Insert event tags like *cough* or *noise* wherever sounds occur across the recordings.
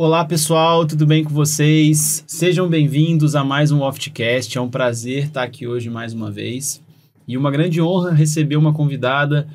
Olá pessoal, tudo bem com vocês? Sejam bem-vindos a mais um Oftcast. É um prazer estar aqui hoje mais uma vez e uma grande honra receber uma convidada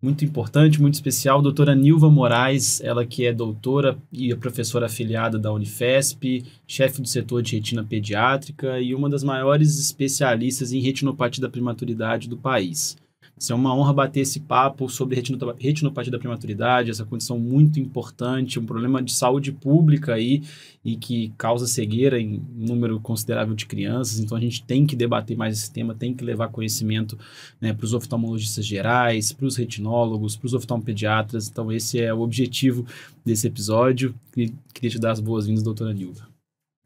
muito importante, muito especial, a doutora Nilva Moraes, ela que é doutora e é professora afiliada da Unifesp, chefe do setor de retina pediátrica e uma das maiores especialistas em retinopatia da prematuridade do país. Isso é uma honra bater esse papo sobre retinopatia da prematuridade, essa condição muito importante, um problema de saúde pública aí e que causa cegueira em número considerável de crianças. Então a gente tem que debater mais esse tema, tem que levar conhecimento né, para os oftalmologistas gerais, para os retinólogos, para os oftalmopediatras. Então esse é o objetivo desse episódio. E queria te dar as boas-vindas, doutora Nilva.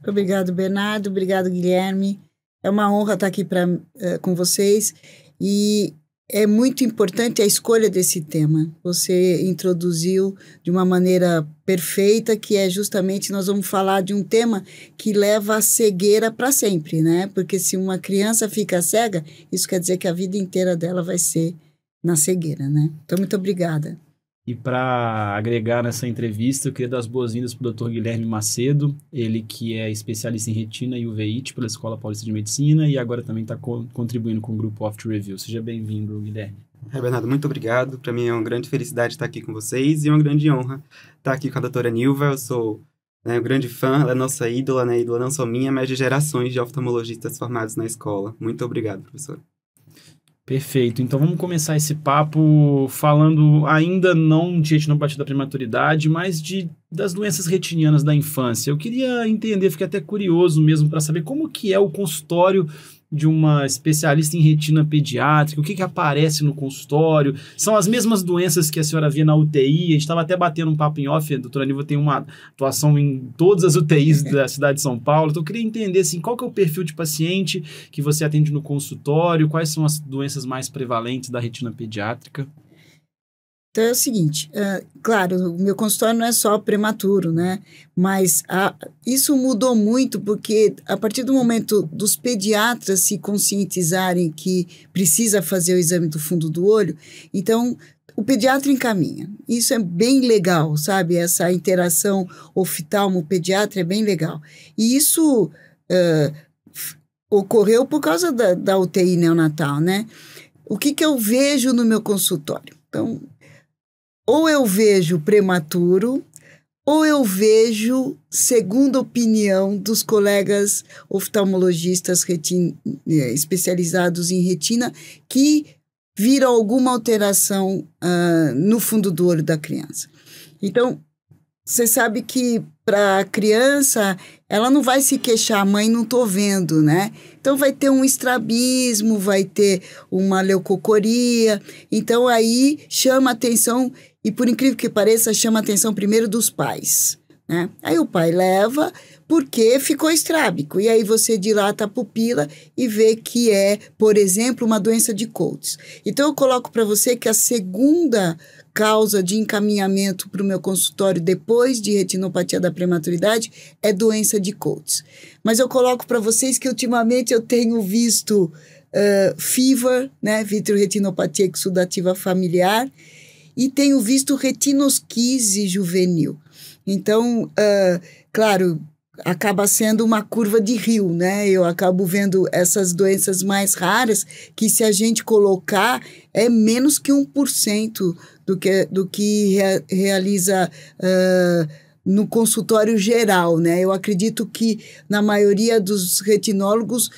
Obrigado, Bernardo. Obrigado, Guilherme. É uma honra estar aqui pra, uh, com vocês. E é muito importante a escolha desse tema. Você introduziu de uma maneira perfeita, que é justamente nós vamos falar de um tema que leva a cegueira para sempre, né? Porque se uma criança fica cega, isso quer dizer que a vida inteira dela vai ser na cegueira, né? Então, muito obrigada. E para agregar nessa entrevista, eu queria dar as boas-vindas para o Dr. Guilherme Macedo, ele que é especialista em retina e uveíte pela Escola Paulista de Medicina e agora também está co contribuindo com o grupo Off Review. Seja bem-vindo, Guilherme. É, Bernardo, muito obrigado. Para mim é uma grande felicidade estar aqui com vocês e uma grande honra estar aqui com a doutora Nilva. Eu sou né, um grande fã, ela é nossa ídola, né, ídola não só minha, mas de gerações de oftalmologistas formados na escola. Muito obrigado, professora. Perfeito. Então vamos começar esse papo falando ainda não de retinopati da prematuridade, mas de das doenças retinianas da infância. Eu queria entender, fiquei até curioso mesmo para saber como que é o consultório de uma especialista em retina pediátrica? O que, que aparece no consultório? São as mesmas doenças que a senhora via na UTI? A gente estava até batendo um papo em off, a doutora Niva tem uma atuação em todas as UTIs *laughs* da cidade de São Paulo. Então, eu queria entender assim, qual que é o perfil de paciente que você atende no consultório? Quais são as doenças mais prevalentes da retina pediátrica? Então é o seguinte, é, claro, o meu consultório não é só prematuro, né? Mas a, isso mudou muito porque a partir do momento dos pediatras se conscientizarem que precisa fazer o exame do fundo do olho, então o pediatra encaminha. Isso é bem legal, sabe? Essa interação oftalmo-pediatra é bem legal. E isso é, ocorreu por causa da, da UTI neonatal, né? O que, que eu vejo no meu consultório? Então, ou eu vejo prematuro, ou eu vejo a opinião dos colegas oftalmologistas retin... Eh, especializados em retina que viram alguma alteração uh, no fundo do olho da criança. Então, você sabe que para a criança, ela não vai se queixar, mãe, não estou vendo, né? Então vai ter um estrabismo, vai ter uma leucocoria. Então aí chama atenção e por incrível que pareça, chama a atenção primeiro dos pais. Né? Aí o pai leva porque ficou estrábico. E aí você dilata a pupila e vê que é, por exemplo, uma doença de Coates. Então eu coloco para você que a segunda causa de encaminhamento para o meu consultório depois de retinopatia da prematuridade é doença de Coates. Mas eu coloco para vocês que ultimamente eu tenho visto uh, fever, né, vitreoretinopatia exudativa familiar, e tenho visto retinosquise juvenil. Então, uh, claro, acaba sendo uma curva de rio, né? Eu acabo vendo essas doenças mais raras que se a gente colocar é menos que 1% do que do que rea, realiza uh, no consultório geral, né? Eu acredito que na maioria dos retinólogos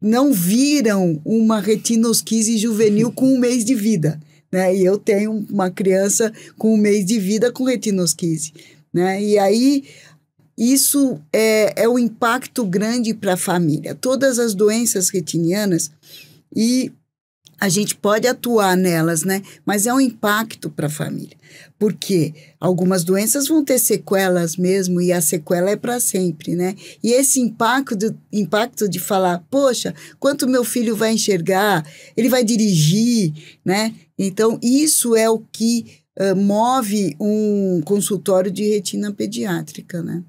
não viram uma retinosquise juvenil com um mês de vida né? E eu tenho uma criança com um mês de vida com retinosquise, né? E aí isso é, é um impacto grande para a família. Todas as doenças retinianas e a gente pode atuar nelas, né? Mas é um impacto para a família. Porque algumas doenças vão ter sequelas mesmo e a sequela é para sempre, né? E esse impacto, impacto de falar, poxa, quanto meu filho vai enxergar, ele vai dirigir, né? Então, isso é o que uh, move um consultório de retina pediátrica, né?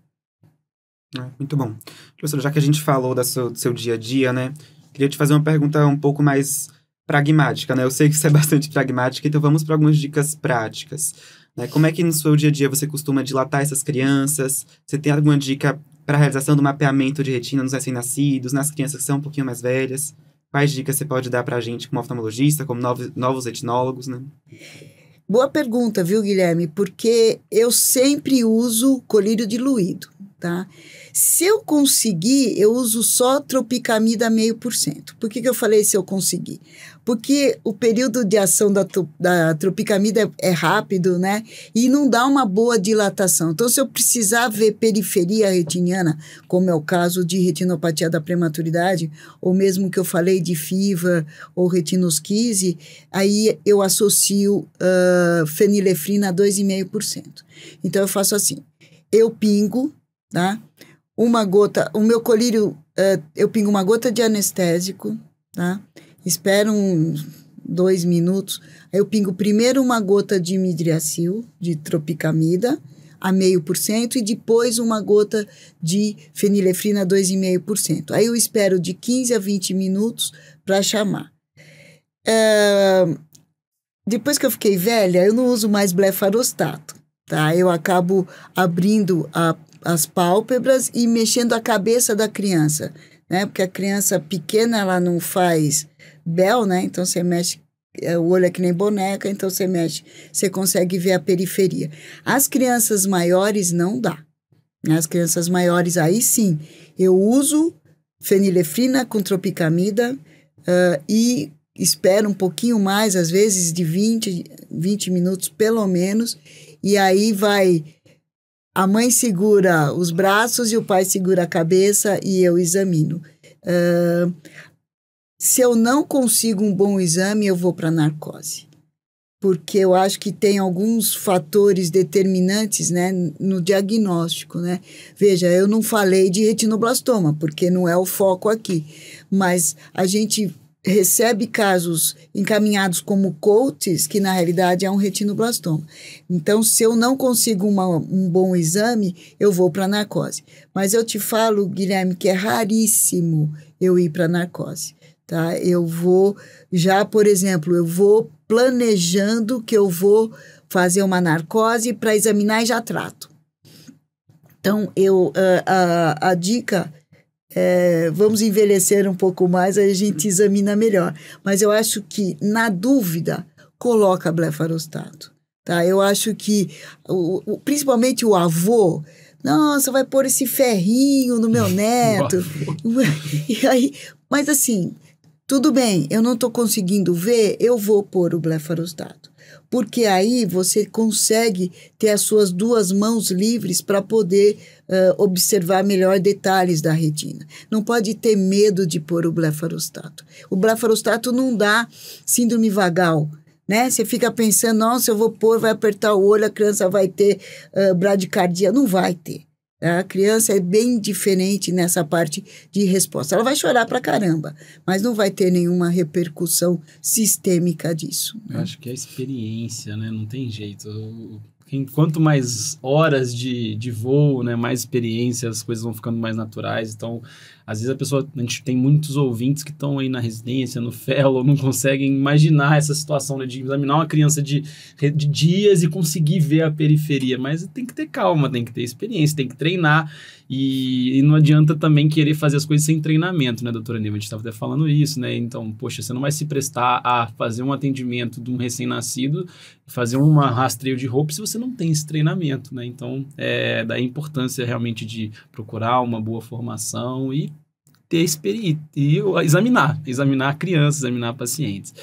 É, muito bom. Professora, já que a gente falou do seu, do seu dia a dia, né? Queria te fazer uma pergunta um pouco mais pragmática, né? Eu sei que você é *laughs* bastante pragmática, então vamos para algumas dicas práticas. Né? Como é que no seu dia a dia você costuma dilatar essas crianças? Você tem alguma dica para a realização do mapeamento de retina nos recém-nascidos, nas crianças que são um pouquinho mais velhas? Quais dicas você pode dar para a gente como oftalmologista, como novos, novos retinólogos, né? Boa pergunta, viu, Guilherme? Porque eu sempre uso colírio diluído tá? Se eu conseguir, eu uso só tropicamida meio por cento. Por que, que eu falei se eu conseguir? Porque o período de ação da, da tropicamida é, é, rápido, né? E não dá uma boa dilatação. Então, se eu precisar ver periferia retiniana, como é o caso de retinopatia da prematuridade, ou mesmo que eu falei de FIVA ou retinosquise, aí eu associo uh, fenilefrina a 2,5%. Então, eu faço assim. Eu pingo tá? Uma gota, o meu colírio, uh, eu pingo uma gota de anestésico, tá? Espero uns dois minutos. Aí eu pingo primeiro uma gota de midriacil, de tropicamida, a meio por cento, e depois uma gota de fenilefrina 2,5%. Aí eu espero de 15 a 20 minutos para chamar. Uh, depois que eu fiquei velha, eu não uso mais blefarostato, tá? Eu acabo abrindo a as pálpebras e mexendo a cabeça da criança, né? Porque a criança pequena, ela não faz bel, né? Então você mexe é, o olho é que nem boneca, então você mexe, você consegue ver a periferia. As crianças maiores não dá. As crianças maiores aí sim, eu uso fenilefrina com tropicamida uh, e espero um pouquinho mais, às vezes de 20, 20 minutos pelo menos, e aí vai a mãe segura os braços e o pai segura a cabeça e eu examino. Uh, se eu não consigo um bom exame, eu vou para narcose. Porque eu acho que tem alguns fatores determinantes né, no diagnóstico. Né? Veja, eu não falei de retinoblastoma, porque não é o foco aqui. Mas a gente recebe casos encaminhados como coaches, que na realidade é um retinoblastoma. Então, se eu não consigo uma, um bom exame, eu vou para narcose. Mas eu te falo, Guilherme, que é raríssimo eu ir para narcose, tá? Eu vou já, por exemplo, eu vou planejando que eu vou fazer uma narcose para examinar e já trato. Então, eu, ah, ah, a dica é, vamos envelhecer um pouco mais, aí a gente examina melhor. Mas eu acho que, na dúvida, coloca blefarostato. Tá? Eu acho que, o, o, principalmente o avô, nossa, vai pôr esse ferrinho no meu *laughs* neto. *laughs* e aí, mas assim, tudo bem, eu não estou conseguindo ver, eu vou pôr o blefarostato porque aí você consegue ter as suas duas mãos livres para poder uh, observar melhor detalhes da retina. Não pode ter medo de pôr o blefarostato. O blefarostato não dá síndrome vagal, né? Você fica pensando, nossa, eu vou pôr, vai apertar o olho, a criança vai ter uh, bradicardia. Não vai ter. A criança é bem diferente nessa parte de resposta. Ela vai chorar pra caramba, mas não vai ter nenhuma repercussão sistêmica disso. Né? Eu acho que é experiência, né? Não tem jeito. quanto mais horas de, de voo, né? Mais experiência, as coisas vão ficando mais naturais. Então, às vezes a pessoa, a gente tem muitos ouvintes que estão aí na residência, no fellow, não conseguem imaginar essa situação né, de examinar uma criança de, de dias e conseguir ver a periferia. Mas tem que ter calma, tem que ter experiência, tem que treinar. E, e, não adianta também querer fazer as coisas sem treinamento, né, doutora Nilma? A gente estava até falando isso, né? Então, poxa, você não vai se prestar a fazer um atendimento de um recém-nascido, fazer um rastreio de roupa se você não tem esse treinamento, né? Então, é da importância realmente de procurar uma boa formação e ter experiência, e examinar, examinar crianças, examinar pacientes.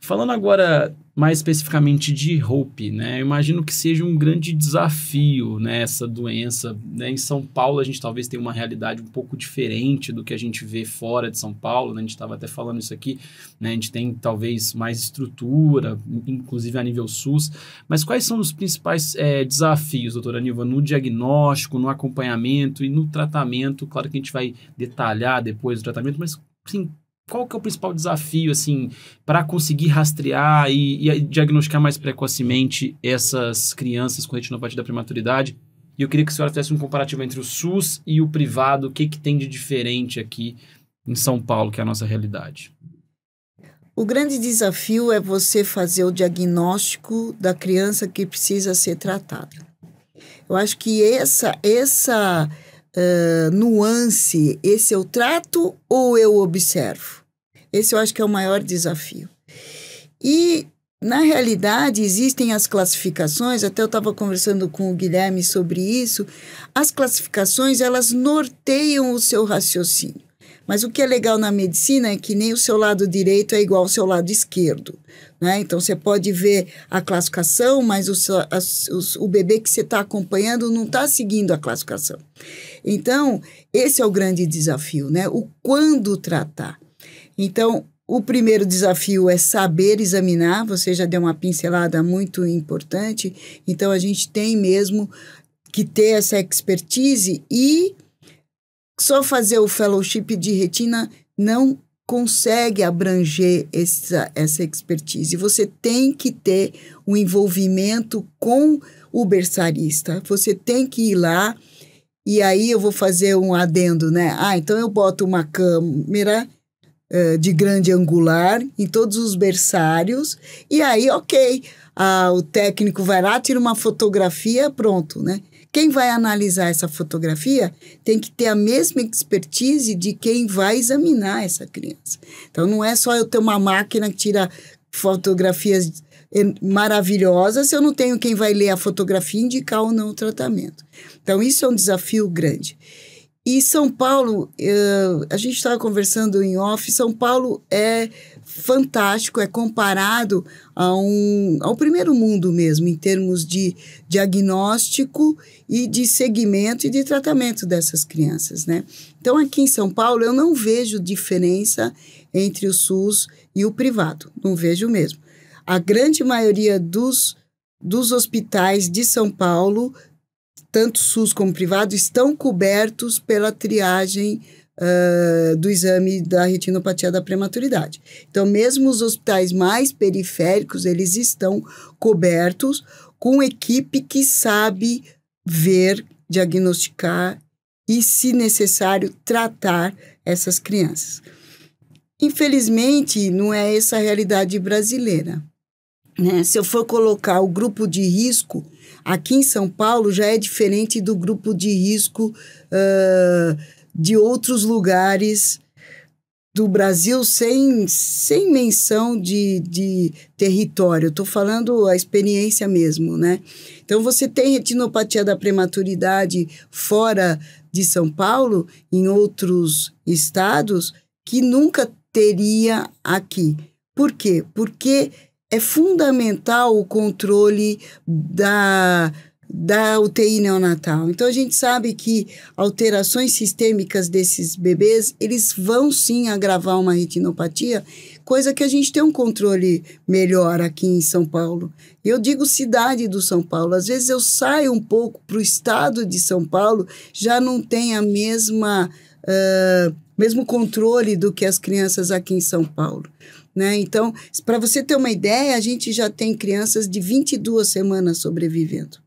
Falando agora mais especificamente de Hope, né? Eu imagino que seja um grande desafio né, essa doença. Né? Em São Paulo, a gente talvez tenha uma realidade um pouco diferente do que a gente vê fora de São Paulo. Né? A gente estava até falando isso aqui. Né? A gente tem talvez mais estrutura, inclusive a nível SUS. Mas quais são os principais é, desafios, doutora Nilva, no diagnóstico, no acompanhamento e no tratamento? Claro que a gente vai detalhar depois o tratamento, mas sim, qual que é o principal desafio, assim, para conseguir rastrear e, e, diagnosticar mais precocemente essas crianças com retinopatia da prematuridade? E eu queria que a senhora fizesse um comparativo entre o SUS e o privado. O que, que tem de diferente aqui em São Paulo, que é a nossa realidade? O grande desafio é você fazer o diagnóstico da criança que precisa ser tratada. Eu acho que essa, essa uh, nuance esse eu trato ou eu observo? Esse eu acho que é o maior desafio. E, na realidade, existem as classificações, até eu estava conversando com o Guilherme sobre isso, as classificações, elas norteiam o seu raciocínio. Mas o que é legal na medicina é que nem o seu lado direito é igual ao seu lado esquerdo. Né? Então você pode ver a classificação, mas o, a, o, o bebê que você está acompanhando não está seguindo a classificação. Então, esse é o grande desafio, né? O quando tratar. Então, o primeiro desafio é saber examinar, você já deu uma pincelada muito importante, então a gente tem mesmo que ter essa expertise e só fazer o fellowship de retina não consegue abranger essa, essa expertise. Você tem que ter um envolvimento com o berçarista. Você tem que ir lá e aí eu vou fazer um adendo, né? Ah, então eu boto uma câmera uh, de grande angular em todos os berçários e aí, ok, o técnico vai lá, tira uma fotografia, pronto, né? quem vai analisar essa fotografia tem que ter a mesma expertise de quem vai examinar essa criança. Então, não é só eu ter uma máquina que tira fotografias maravilhosas se eu não tenho quem vai ler a fotografia e indicar ou não o tratamento. Então, isso é um desafio grande. E São Paulo, eh, a gente estava conversando em off, São Paulo é fantástico, é comparado a um, ao primeiro mundo mesmo, em termos de diagnóstico e de segmento e de tratamento dessas crianças, né? Então, aqui em São Paulo, eu não vejo diferença entre o SUS e o privado, não vejo mesmo. A grande maioria dos, dos hospitais de São Paulo, tanto SUS como privado, estão cobertos pela triagem uh, do exame da retinopatia da prematuridade. Então, mesmo os hospitais mais periféricos, eles estão cobertos com equipe que sabe ver, diagnosticar e, se necessário, tratar essas crianças. Infelizmente, não é essa a realidade brasileira. Né? Se eu for colocar o grupo de risco, aqui em São Paulo já é diferente do grupo de risco uh, de outros lugares do Brasil sem, sem menção de, de território. Estou falando a experiência mesmo, né? Então, você tem retinopatia da prematuridade fora de São Paulo, em outros estados, que nunca teria aqui. Por quê? Porque é fundamental o controle da, da UTI neonatal. Então a gente sabe que alterações sistêmicas desses bebês, eles vão sim agravar uma retinopatia, coisa que a gente tem um controle melhor aqui em São Paulo. Eu digo cidade do São Paulo, às vezes eu saio um pouco para o estado de São Paulo, já não tem a mesma uh, mesmo controle do que as crianças aqui em São Paulo. Né? Então, para você ter uma ideia, a gente já tem crianças de 22 semanas sobrevivendo.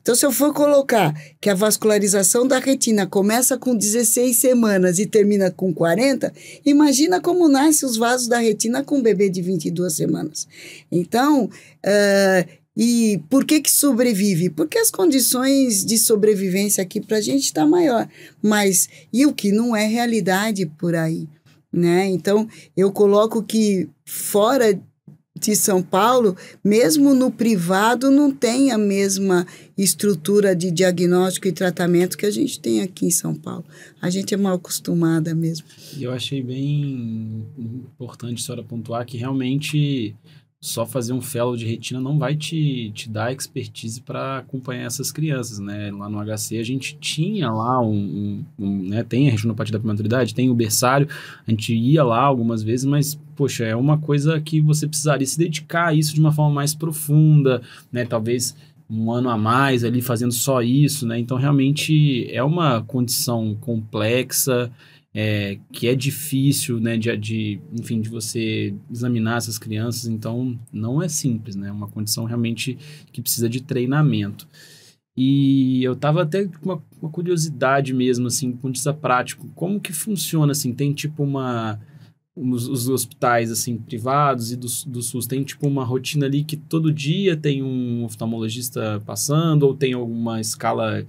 Então, se eu for colocar que a vascularização da retina começa com 16 semanas e termina com 40, imagina como nascem os vasos da retina com um bebê de 22 semanas. Então, uh, e por que que sobrevive? Porque as condições de sobrevivência aqui para a gente está maior. Mas e o que não é realidade por aí, né? Então, eu coloco que fora de São Paulo, mesmo no privado, não tem a mesma estrutura de diagnóstico e tratamento que a gente tem aqui em São Paulo. A gente é mal acostumada mesmo. E eu achei bem importante a senhora pontuar que realmente só fazer um fellow de retina não vai te, te dar expertise para acompanhar essas crianças, né? Lá no HC a gente tinha lá um, um, um né? Tem a retinopatia da prematuridade, tem o berçário, a gente ia lá algumas vezes, mas poxa, é uma coisa que você precisaria se dedicar a isso de uma forma mais profunda, né? Talvez um ano a mais ali fazendo só isso, né? Então realmente é uma condição complexa é, que é difícil, né, de, de, enfim, de você examinar essas crianças, então não é simples, né, é uma condição realmente que precisa de treinamento. E eu tava até com uma, uma curiosidade mesmo, assim, com vista prático, como que funciona, assim, tem tipo uma... Os, os hospitais, assim, privados e do, do SUS, tem tipo uma rotina ali que todo dia tem um oftalmologista passando ou tem alguma escala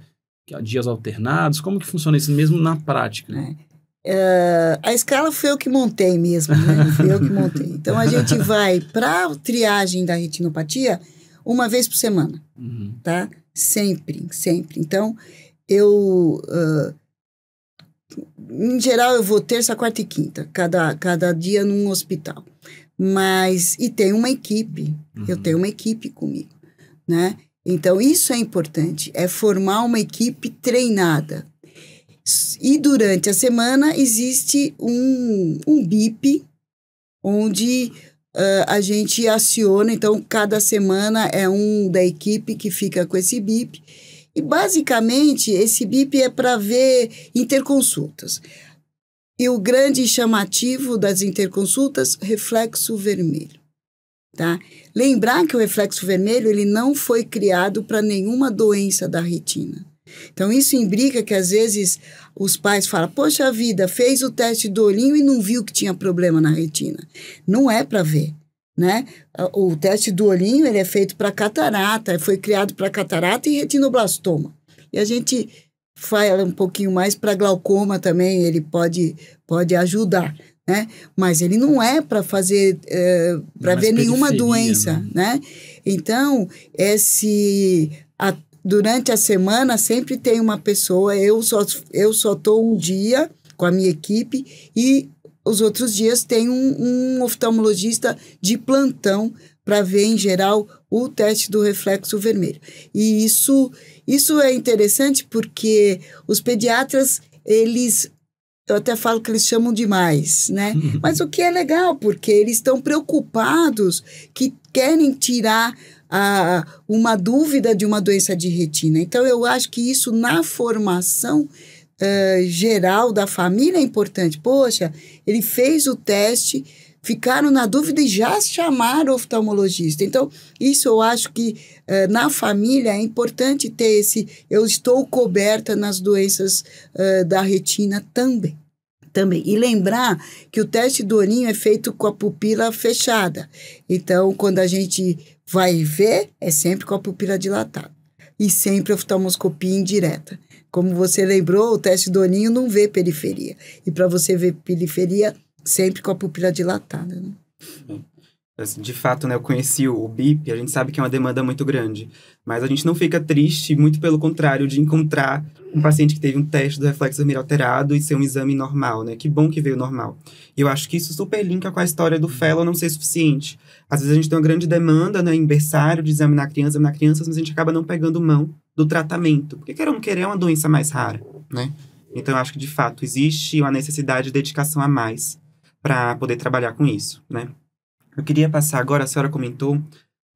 dias alternados? Como que funciona isso mesmo na prática? É. Uh, a escala foi eu que montei mesmo, né? *laughs* Foi eu que montei. Então a gente vai para a triagem da retinopatia uma vez por semana, uhum. tá? Sempre, sempre. Então eu, uh, em geral, eu vou terça, quarta e quinta, cada, cada dia num hospital. Mas, e tem uma equipe, uhum. eu tenho uma equipe comigo, né? Então isso é importante, é formar uma equipe treinada, e durante a semana existe um, um BIP, onde uh, a gente aciona, então cada semana é um da equipe que fica com esse BIP. E basicamente esse BIP é para ver interconsultas. E o grande chamativo das interconsultas, reflexo vermelho. Tá? Lembrar que o reflexo vermelho ele não foi criado para nenhuma doença da retina. Então, isso imbrica que às vezes os pais falam: Poxa vida, fez o teste do olhinho e não viu que tinha problema na retina. Não é para ver. Né? O teste do olhinho ele é feito para catarata, foi criado para catarata e retinoblastoma. E a gente fala um pouquinho mais para glaucoma também, ele pode, pode ajudar. Né? Mas ele não é para fazer, eh, é, para ver nenhuma doença, né? né? Então, esse a, durante a semana sempre tem uma pessoa, eu só eu só tô um dia com a minha equipe e os outros dias tem um, um oftalmologista de plantão para ver em geral o teste do reflexo vermelho. E isso isso é interessante porque os pediatras eles eu até falo que eles chamam demais, né? *laughs* Mas o que é legal, porque eles estão preocupados que querem tirar a uma dúvida de uma doença de retina. Então, eu acho que isso na formação uh, geral da família é importante. Poxa, ele fez o teste, ficaram na dúvida e já chamaram o oftalmologista. Então, isso eu acho que uh, na família é importante ter esse eu estou coberta nas doenças uh, da retina também. Também. E lembrar que o teste do olhinho é feito com a pupila fechada. Então, quando a gente vai ver, é sempre com a pupila dilatada. E sempre oftalmoscopia indireta. Como você lembrou, o teste do olhinho não vê periferia. E para você ver periferia, sempre com a pupila dilatada. Né? É. Assim, de fato, né, eu conheci o BIP, a gente sabe que é uma demanda muito grande. Mas a gente não fica triste, muito pelo contrário, de encontrar um paciente que teve um teste do reflexo vermelho alterado e ser um exame normal, né? Que bom que veio normal. E eu acho que isso super linka com a história do uhum. fellow não ser suficiente. Às vezes a gente tem uma grande demanda, né, em berçário, de examinar crianças, examinar crianças, mas a gente acaba não pegando mão do tratamento. Porque quer ou não querer é uma doença mais rara, né? Então eu acho que, de fato, existe uma necessidade de dedicação a mais para poder trabalhar com isso, né? Eu queria passar agora, a senhora comentou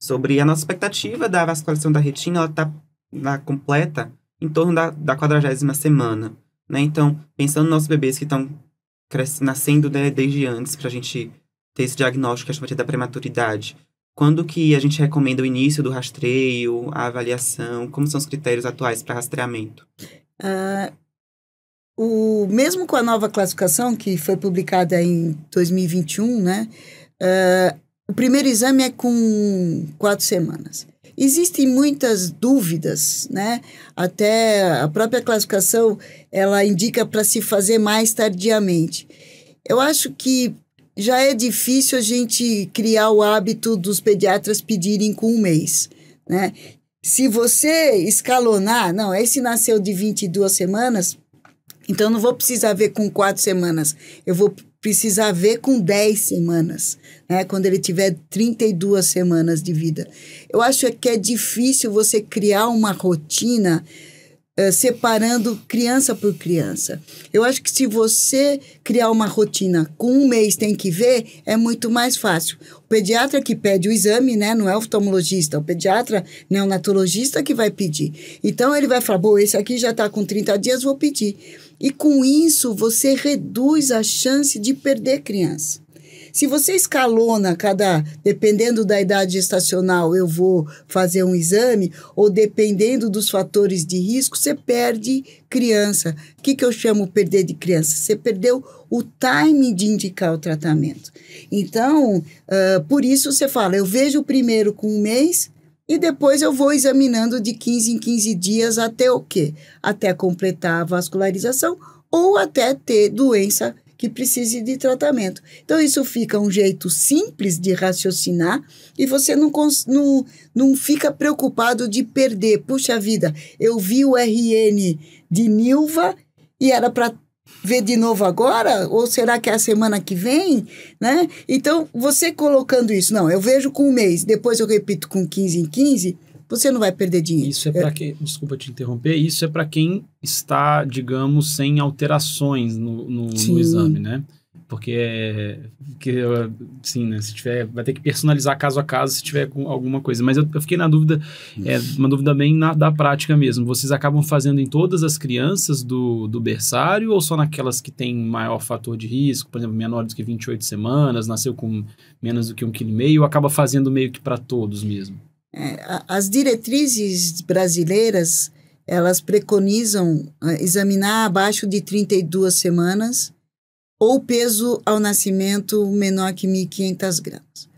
sobre a nossa expectativa da vascularização da retina, ela está completa em torno da, da 40 semana. Né? Então, pensando nos nossos bebês que estão nascendo né, desde antes, para a gente ter esse diagnóstico que é chamado da prematuridade, quando que a gente recomenda o início do rastreio, a avaliação? Como são os critérios atuais para rastreamento? Uh, o, mesmo com a nova classificação, que foi publicada em 2021, né? Uh, o primeiro exame é com quatro semanas. Existem muitas dúvidas, né? Até a própria classificação ela indica para se fazer mais tardiamente. Eu acho que já é difícil a gente criar o hábito dos pediatras pedirem com um mês, né? Se você escalonar, não, esse nasceu de 22 semanas, então não vou precisar ver com quatro semanas, eu vou precisa ver com 10 semanas, né? quando ele tiver 32 semanas de vida. Eu acho é que é difícil você criar uma rotina uh, separando criança por criança. Eu acho que se você criar uma rotina com um mês tem que ver, é muito mais fácil. O pediatra que pede o exame, né? Não é o oftalmologista, o pediatra neonatologista que vai pedir. Então ele vai falar: bom, esse aqui já está com 30 dias, vou pedir. E com isso você reduz a chance de perder criança. Se você escalona cada, dependendo da idade gestacional, eu vou fazer um exame, ou dependendo dos fatores de risco, você perde criança. O que, que eu chamo perder de criança? Você perdeu o time de indicar o tratamento. Então, uh, por isso você fala, eu vejo o primeiro com um mês, e depois eu vou examinando de 15 em 15 dias até o quê? Até completar a vascularização ou até ter doença que precise de tratamento. Então, isso fica um jeito simples de raciocinar e você não, não, não fica preocupado de perder. Puxa vida, eu vi o RN de Nilva e era para ver de novo agora? Ou será que é a semana que vem? Né? Então, você colocando isso, não, eu vejo com um mês, depois eu repito com 15 em 15, você não vai perder dinheiro. Isso é para é. quem, desculpa te interromper, isso é para quem está, digamos, sem alterações no, no, no exame, né? Porque é. Que, sim, né? Se tiver. Vai ter que personalizar caso a caso se tiver com alguma coisa. Mas eu, eu fiquei na dúvida, é, uma dúvida bem na, da prática mesmo. Vocês acabam fazendo em todas as crianças do, do berçário ou só naquelas que têm maior fator de risco, por exemplo, menor do que 28 semanas, nasceu com menos do que um quilo e meio, acaba fazendo meio que para todos mesmo? É, as diretrizes brasileiras elas preconizam ah, examinar abaixo de 32 semanas ou peso ao nascimento menor que 1.500 gramas.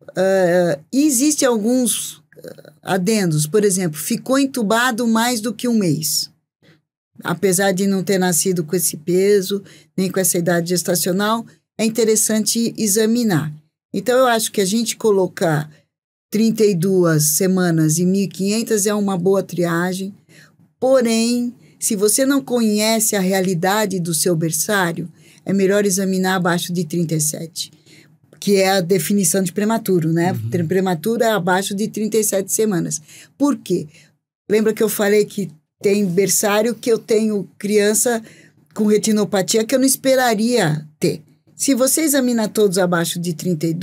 Uh, ah, existem alguns ah, adendos, por exemplo, ficou entubado mais do que um mês. Apesar de não ter nascido com esse peso, nem com essa idade gestacional, é interessante examinar. Então, eu acho que a gente colocar 32 semanas e 1.500 é uma boa triagem. Porém, se você não conhece a realidade do seu berçário, é melhor examinar abaixo de 37, que é a definição de prematuro, né? Uhum. Prematuro é abaixo de 37 semanas. Por quê? Lembra que eu falei que tem berçário que eu tenho criança com retinopatia que eu não esperaria ter. Se você examinar todos abaixo de, 30,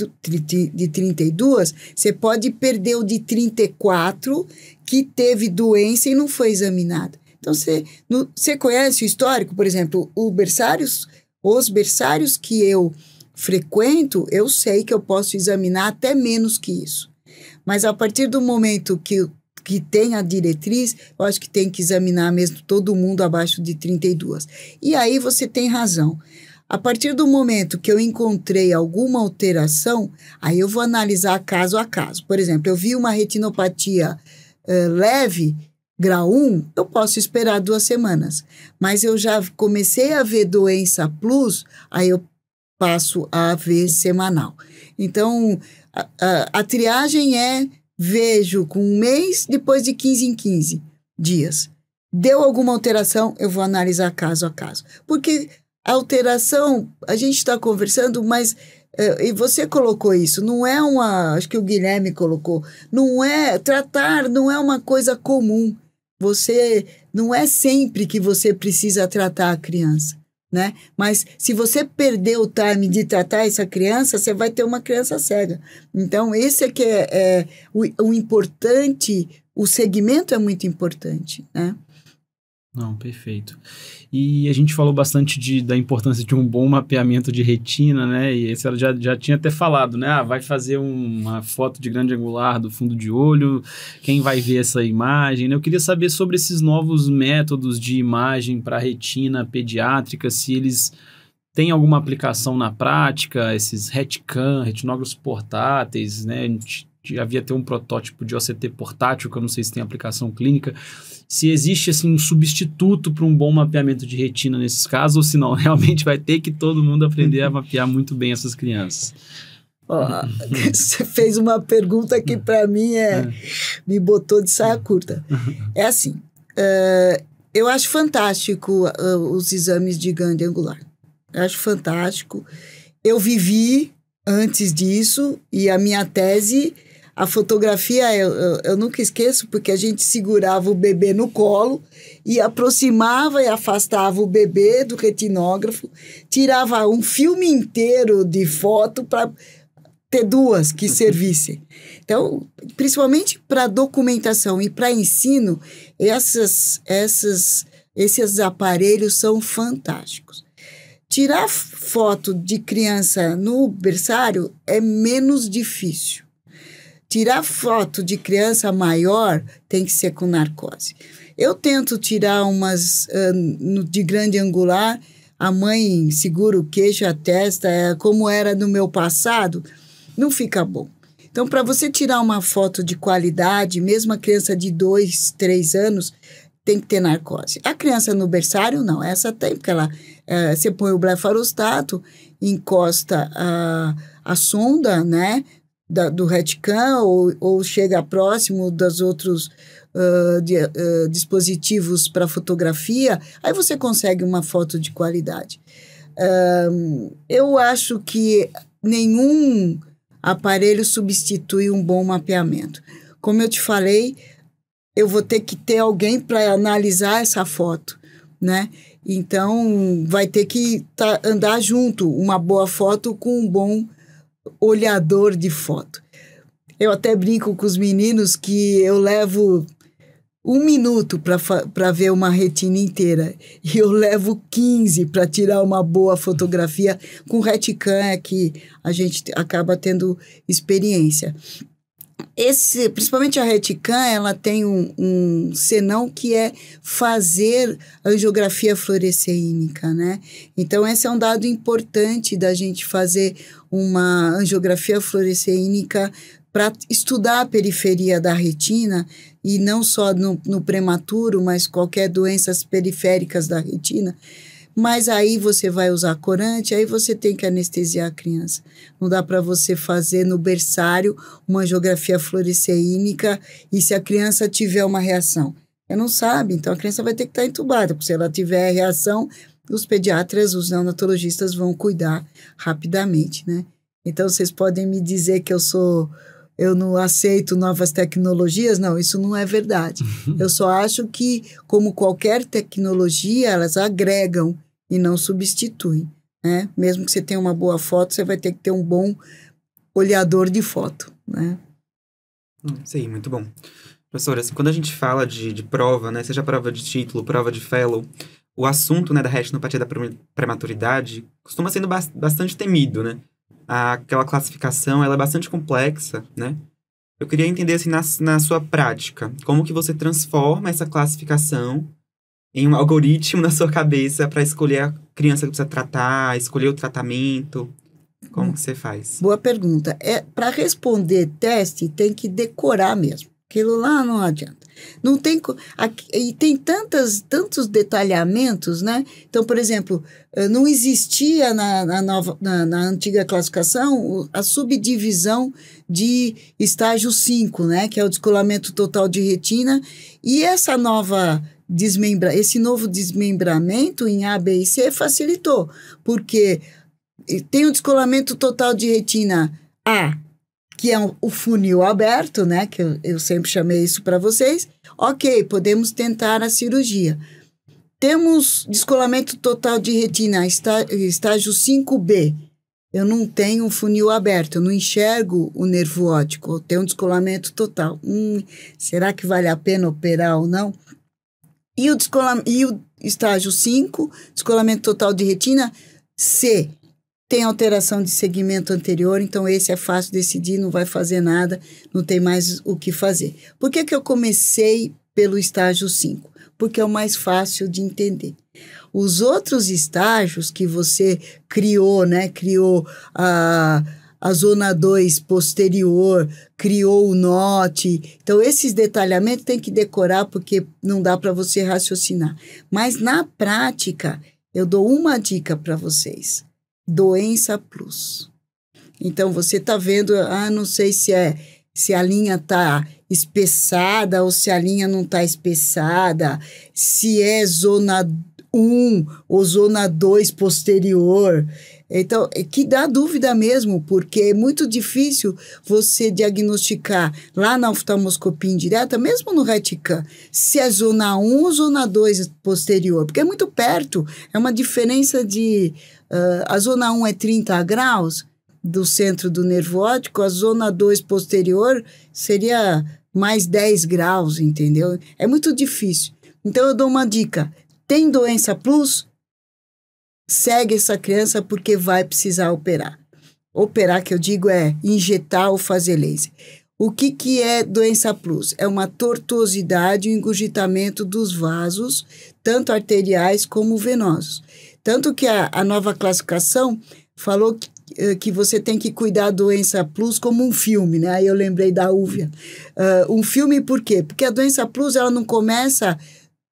de 32, você pode perder o de 34 que teve doença e não foi examinado. Então, você, no, você conhece o histórico, por exemplo, o berçários os berçários que eu frequento, eu sei que eu posso examinar até menos que isso. Mas a partir do momento que, que tem a diretriz, eu acho que tem que examinar mesmo todo mundo abaixo de 32. E aí você tem razão. A partir do momento que eu encontrei alguma alteração, aí eu vou analisar caso a caso. Por exemplo, eu vi uma retinopatia uh, leve, grau 1, eu posso esperar duas semanas. Mas eu já comecei a ver doença plus, aí eu passo a ver semanal. Então, a, a, a triagem é vejo com um mês, depois de 15 em 15 dias. Deu alguma alteração, eu vou analisar caso a caso. Porque a alteração, a gente está conversando, mas é, e você colocou isso, não é uma. Acho que o Guilherme colocou. Não é. Tratar não é uma coisa comum. Você não é sempre que você precisa tratar a criança, né? Mas se você perder o time de tratar essa criança, você vai ter uma criança cega. Então, esse é que é, é o, o importante, o segmento é muito importante, né? Não, perfeito. E a gente falou bastante de, da importância de um bom mapeamento de retina, né? E esse senhora já, já tinha até falado, né? Ah, vai fazer uma foto de grande angular do fundo de olho, quem vai ver essa imagem? Né? Eu queria saber sobre esses novos métodos de imagem para retina pediátrica, se eles têm alguma aplicação na prática, esses retcam, retinógrafos portáteis, né? A gente havia até um protótipo de OCT portátil, que eu não sei se tem aplicação clínica se existe assim um substituto para um bom mapeamento de retina nesses casos, ou se não, *laughs* realmente vai ter que todo mundo aprender a uhum. mapear muito bem essas crianças. Oh, você fez uma pergunta que para mim é, é, me botou de saia curta. É assim, uh, eu acho fantástico uh, os exames de gangue angular. Eu acho fantástico. Eu vivi antes disso e a minha tese a fotografia, eu, eu, eu, nunca esqueço, porque a gente segurava o bebê no colo e aproximava e afastava o bebê do retinógrafo, tirava um filme inteiro de foto para ter duas que uhum. servissem. Então, principalmente para documentação e para ensino, essas, essas, esses aparelhos são fantásticos. Tirar foto de criança no berçário é menos difícil Tirar foto de criança maior tem que ser com narcose. Eu tento tirar umas uh, de grande angular, a mãe segura o queixo, a testa, é, como era no meu passado, não fica bom. Então, para você tirar uma foto de qualidade, mesmo a criança de dois, três anos, tem que ter narcose. A criança no berçário, não. Essa tem, porque ela, é, você põe o blefarostato, encosta a, a sonda, né? da, do retcam ou, ou chega próximo dos outros uh, de, uh, dispositivos para fotografia, aí você consegue uma foto de qualidade. Um, eu acho que nenhum aparelho substitui um bom mapeamento. Como eu te falei, eu vou ter que ter alguém para analisar essa foto, né? Então, vai ter que tá, andar junto uma boa foto com um bom olhador de foto. Eu até brinco com os meninos que eu levo um minuto para ver uma retina inteira e eu levo 15 para tirar uma boa fotografia. Com retcam é que a gente acaba tendo experiência esse, principalmente a Retican, ela tem um, um, senão que é fazer a angiografia fluoresceínica, né? Então, esse é um dado importante da gente fazer uma angiografia fluoresceínica para estudar a periferia da retina e não só no, no prematuro, mas qualquer doenças periféricas da retina mas aí você vai usar corante, aí você tem que anestesiar a criança. Não dá para você fazer no berçário uma angiografia fluoresceímica e se a criança tiver uma reação. Ela não sabe, então a criança vai ter que estar tá entubada, porque se ela tiver reação, os pediatras, os neonatologistas vão cuidar rapidamente, né? Então vocês podem me dizer que eu sou eu não aceito novas tecnologias. Não, isso não é verdade. Uhum. *laughs* Eu só acho que, como qualquer tecnologia, elas agregam e não substitui. Né? Mesmo que você tenha uma boa foto, você vai ter que ter um bom olhador de foto. Né? Hum, sim, muito bom. Professora, assim, quando a gente fala de, de prova, né, seja prova de título, prova de fellow, o assunto né, da retinopatia da prematuridade costuma sendo ba bastante temido, né? Aquela classificação, ela é bastante complexa, né? Eu queria entender, assim, na, na sua prática, como que você transforma essa classificação em um algoritmo *laughs* na sua cabeça para escolher a criança que precisa tratar, escolher o tratamento? Como que você faz? Boa pergunta. É para responder teste tem que decorar mesmo. Aquilo lá não adianta. Não tem aqui, e tem tantas tantos detalhamentos, né? Então, por exemplo, eh, não existia na, na nova, na, na, antiga classificação a subdivisão de estágio 5, né, que é o descolamento total de retina, e essa nova desmembrar, esse novo desmembramento em A, B e C facilitou, porque tem o um descolamento total de retina A, que é um, o funil aberto, né? Que eu, eu sempre chamei isso para vocês. Ok, podemos tentar a cirurgia. Temos descolamento total de retina, está, estágio 5B. Eu não tenho um funil aberto, eu não enxergo o nervo óptico, eu tenho um descolamento total. Hum, será que vale a pena operar ou não? E o, descolam, e o estágio 5, descolamento total de retina, C, tem alteração de segmento anterior, então esse é fácil decidir, não vai fazer nada, não tem mais o que fazer. Por que, que eu comecei pelo estágio 5? Porque é o mais fácil de entender. Os outros estágios que você criou, né? Criou a a zona 2 posterior criou o note. Então, esses detalhamentos tem que decorar porque não dá para você raciocinar. Mas na prática, eu dou uma dica para vocês: doença plus. Então, você está vendo, ah, não sei se é se a linha está espessada ou se a linha não está espessada, se é zona 1 um, ou zona 2 posterior. Então, é que dá dúvida mesmo, porque é muito difícil você diagnosticar lá na oftalmoscopia indireta, mesmo no reticã, se é zona 1 ou zona 2 posterior, porque é muito perto, é uma diferença de. Uh, a zona 1 é 30 graus do centro do nervo óptico, a zona 2 posterior seria mais 10 graus, entendeu? É muito difícil. Então, eu dou uma dica: tem doença plus? segue essa criança porque vai precisar operar. Operar, que eu digo, é injetar ou fazer laser. O que, que é doença plus? É uma tortuosidade, um engurgitamento dos vasos, tanto arteriais como venosos. Tanto que a, a nova classificação falou que eh, que você tem que cuidar da doença plus como um filme, né? Aí eu lembrei da Úvia. Uh, ah, um filme por quê? Porque a doença plus ela não começa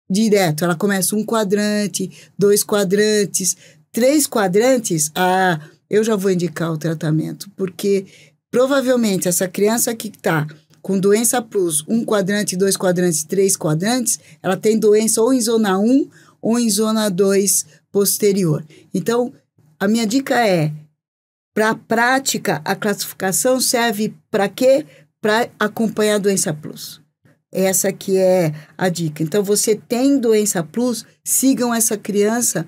direto. Ela começa um quadrante, dois quadrantes, três quadrantes. Ah, eu já vou indicar o tratamento, porque provavelmente essa criança que está com doença plus, um quadrante, dois quadrantes, três quadrantes, ela tem doença ou em zona 1 ou em zona 2 posterior. Então, a minha dica é: para a prática, a classificação serve para quê? Para acompanhar a doença plus. Essa que é a dica. Então, você tem doença plus, sigam essa criança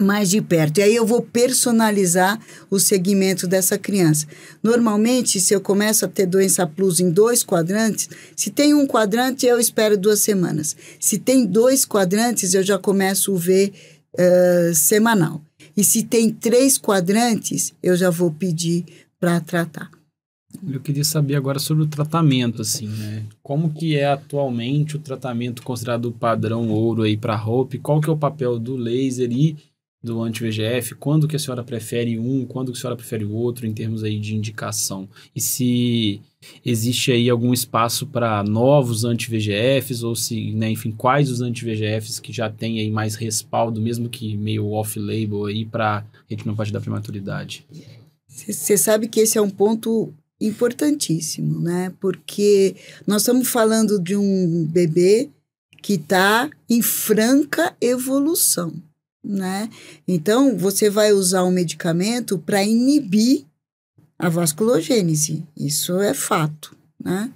mais de perto. E aí eu vou personalizar o segmento dessa criança. Normalmente, se eu começo a ter doença plus em dois quadrantes, se tem um quadrante, eu espero duas semanas. Se tem dois quadrantes, eu já começo o ver uh, semanal. E se tem três quadrantes, eu já vou pedir para tratar. Eu queria saber agora sobre o tratamento, assim, né? Como que é atualmente o tratamento considerado padrão ouro aí para a roupa? Qual que é o papel do laser e do anti-VGF? Quando que a senhora prefere um? Quando que a senhora prefere o outro em termos aí de indicação? E se existe aí algum espaço para novos anti-VGFs ou se, né, enfim, quais os anti-VGFs que já tem aí mais respaldo, mesmo que meio off-label aí para retinopatia da prematuridade? Você sabe que esse é um ponto importantíssimo, né? Porque nós estamos falando de um bebê que está em franca evolução, né? Então, você vai usar um medicamento para inibir a vasculogênese, isso é fato, né?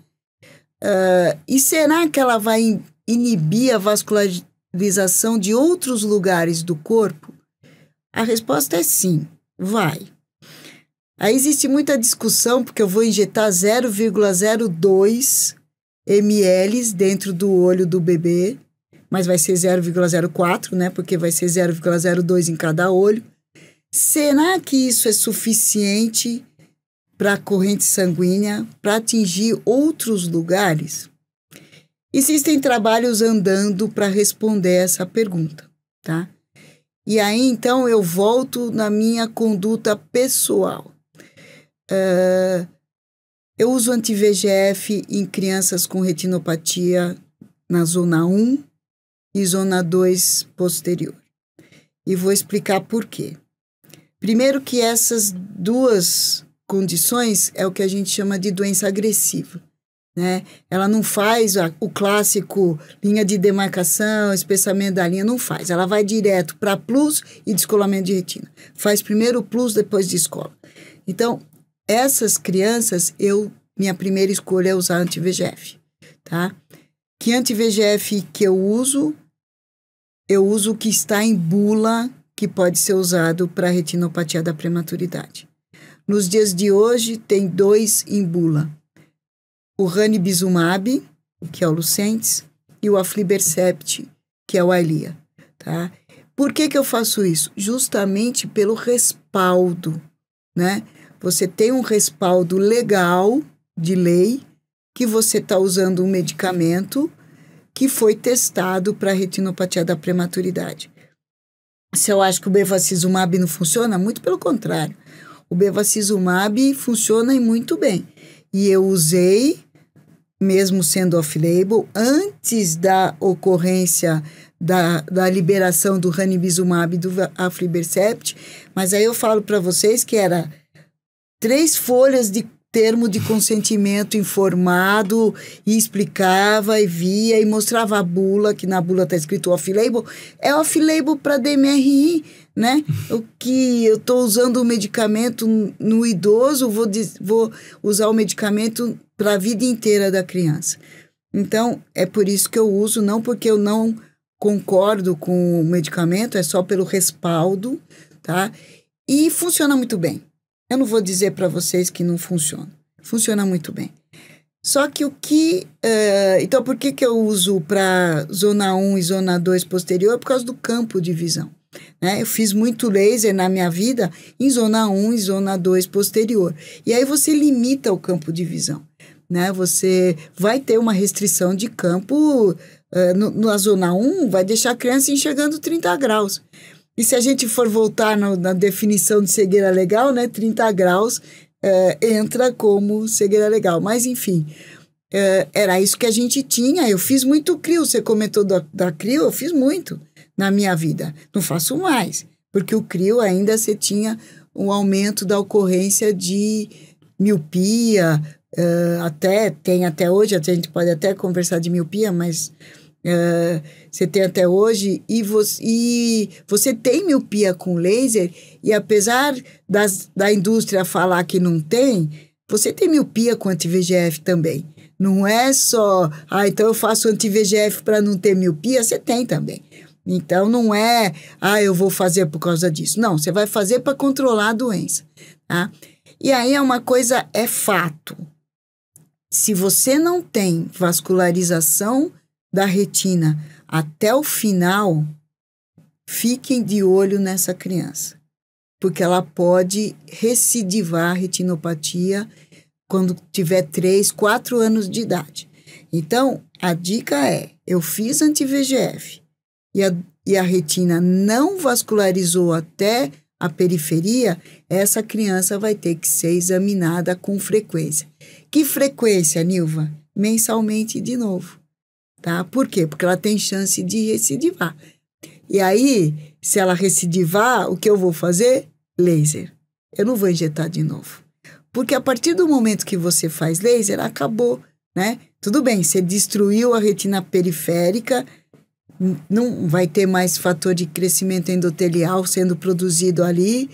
Uh, e será que ela vai inibir a vascularização de outros lugares do corpo? A resposta é sim, vai. Aí existe muita discussão, porque eu vou injetar 0,02 ml dentro do olho do bebê, mas vai ser 0,04, né? Porque vai ser 0,02 em cada olho. Será que isso é suficiente para a corrente sanguínea para atingir outros lugares? Existem trabalhos andando para responder essa pergunta, tá? E aí então eu volto na minha conduta pessoal. Uh, eu uso anti-VGF em crianças com retinopatia na zona 1 e zona 2 posterior. E vou explicar por quê. Primeiro que essas duas condições é o que a gente chama de doença agressiva. Né? Ela não faz a, o clássico linha de demarcação, espessamento da linha, não faz. Ela vai direto para plus e descolamento de retina. Faz primeiro o plus, depois descola. Então, essas crianças, eu minha primeira escolha é usar anti-VGF, tá? Que anti-VGF que eu uso? Eu uso o que está em bula, que pode ser usado para retinopatia da prematuridade. Nos dias de hoje, tem dois em bula. O ranibizumab, que é o Lucentes, e o aflibercept, que é o Alia, tá? Por que, que eu faço isso? Justamente pelo respaldo, né? você tem um respaldo legal de lei que você está usando um medicamento que foi testado para retinopatia da prematuridade. Se eu acho que o bevacizumab não funciona, muito pelo contrário. O bevacizumab funciona e muito bem. E eu usei, mesmo sendo off-label, antes da ocorrência da, da liberação do ranibizumab e do aflibercept, mas aí eu falo para vocês que era três folhas de termo de consentimento informado e explicava e via e mostrava a bula, que na bula está escrito off-label. É off-label para DMRI, né? *laughs* o que eu estou usando o medicamento no idoso, vou, vou usar o medicamento para a vida inteira da criança. Então, é por isso que eu uso, não porque eu não concordo com o medicamento, é só pelo respaldo, tá? E funciona muito bem. Eu não vou dizer para vocês que não funciona. Funciona muito bem. Só que o que. Uh, então, por que, que eu uso para zona 1 e zona 2 posterior? Por causa do campo de visão. Né? Eu fiz muito laser na minha vida em zona 1 e zona 2 posterior. E aí você limita o campo de visão. Né? Você vai ter uma restrição de campo uh, no, na zona 1, vai deixar a criança enxergando 30 graus. E se a gente for voltar no, na definição de cegueira legal, né, 30 graus é, entra como cegueira legal. Mas, enfim, é, era isso que a gente tinha. Eu fiz muito CRIO, você comentou da, da CRIO, eu fiz muito na minha vida. Não faço mais, porque o CRIO ainda você tinha um aumento da ocorrência de miopia, é, até tem até hoje, a gente pode até conversar de miopia, mas você tem até hoje, e você, e você, tem miopia com laser, e apesar das, da indústria falar que não tem, você tem miopia com anti-VGF também. Não é só, ah, então eu faço anti-VGF para não ter miopia, você tem também. Então não é, ah, eu vou fazer por causa disso. Não, você vai fazer para controlar a doença. Tá? E aí é uma coisa, é fato. Se você não tem vascularização da retina até o final, fiquem de olho nessa criança, porque ela pode recidivar a retinopatia quando tiver 3, 4 anos de idade. Então, a dica é: eu fiz anti-VGF e a, e a retina não vascularizou até a periferia, essa criança vai ter que ser examinada com frequência. Que frequência, Nilva? Mensalmente de novo. Tá? Por quê? Porque ela tem chance de recidivar. E aí, se ela recidivar, o que eu vou fazer? Laser. Eu não vou injetar de novo. Porque a partir do momento que você faz laser, acabou, né? Tudo bem, você destruiu a retina periférica, não vai ter mais fator de crescimento endotelial sendo produzido ali.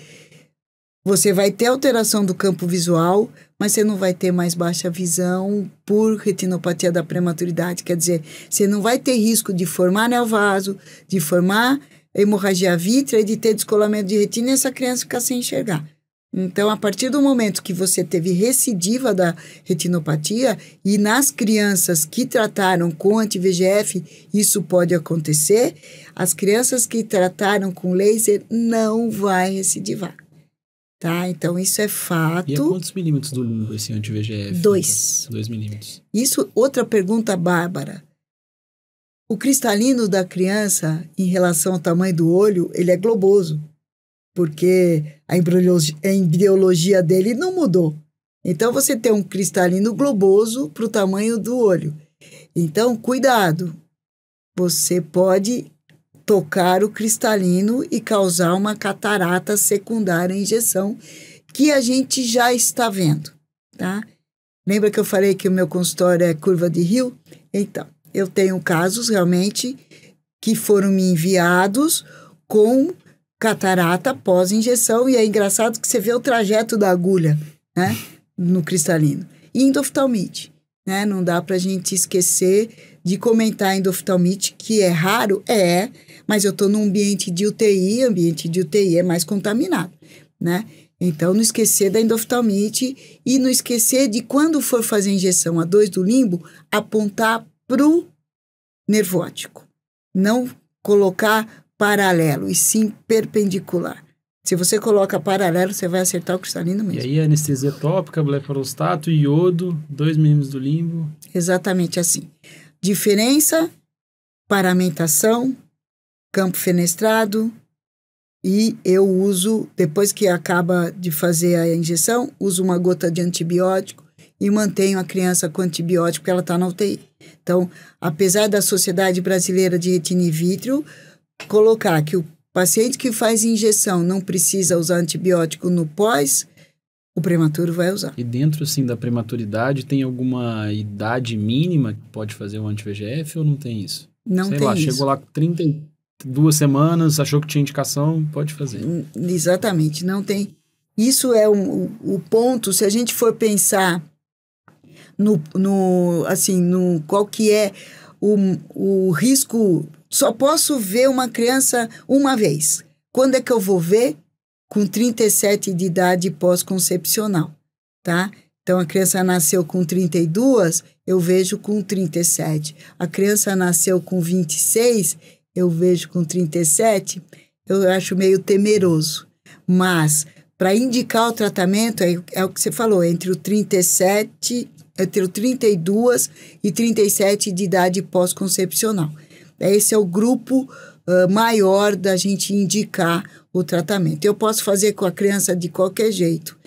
Você vai ter alteração do campo visual, mas você não vai ter mais baixa visão por retinopatia da prematuridade. Quer dizer, você não vai ter risco de formar neovaso, de formar hemorragia vítrea e de ter descolamento de retina e essa criança ficar sem enxergar. Então, a partir do momento que você teve recidiva da retinopatia, e nas crianças que trataram com anti-VGF, isso pode acontecer, as crianças que trataram com laser não vai recidivar. Tá? Então, isso é fato. E é quantos milímetros do esse anti-VGF? Dois. Então, dois milímetros. Isso, outra pergunta bárbara. O cristalino da criança, em relação ao tamanho do olho, ele é globoso, porque a embriologia, a embriologia dele não mudou. Então, você tem um cristalino globoso para o tamanho do olho. Então, cuidado. Você pode tocar o cristalino e causar uma catarata secundária à injeção, que a gente já está vendo, tá? Lembra que eu falei que o meu consultório é curva de rio? Então, eu tenho casos realmente que foram me enviados com catarata pós-injeção, e é engraçado que você vê o trajeto da agulha, né? No cristalino. E endoftalmite, né? Não dá para a gente esquecer de comentar endoftalmite, que é raro, é, mas eu estou num ambiente de UTI, ambiente de UTI é mais contaminado, né? Então, não esquecer da endoftalmite e não esquecer de quando for fazer a injeção a 2 do limbo, apontar para o nervo óptico. Não colocar paralelo, e sim perpendicular. Se você coloca paralelo, você vai acertar o cristalino mesmo. E aí, anestesia tópica, blefarostato, iodo, dois milímetros do limbo. Exatamente assim. Diferença, paramentação, campo fenestrado e eu uso, depois que acaba de fazer a injeção, uso uma gota de antibiótico e mantenho a criança com antibiótico porque ela está na UTI. Então, apesar da Sociedade Brasileira de Retina colocar que o paciente que faz injeção não precisa usar antibiótico no pós, o prematuro vai usar. E dentro, assim, da prematuridade, tem alguma idade mínima que pode fazer o anti-VGF ou não tem isso? Não Sei tem lá, isso. chegou lá com 32 semanas, achou que tinha indicação, pode fazer. Exatamente, não tem. Isso é um, o, o ponto, se a gente for pensar no, no assim, no qual que é o, o risco, só posso ver uma criança uma vez. Quando é que eu vou ver? com 37 de idade pós-concepcional, tá? Então, a criança nasceu com 32, eu vejo com 37. A criança nasceu com 26, eu vejo com 37. Eu acho meio temeroso. Mas, para indicar o tratamento, é, é, o que você falou, entre o 37, entre o 32 e 37 de idade pós-concepcional. Esse é o grupo uh, maior da gente indicar o tratamento. Eu posso fazer com a criança de qualquer jeito,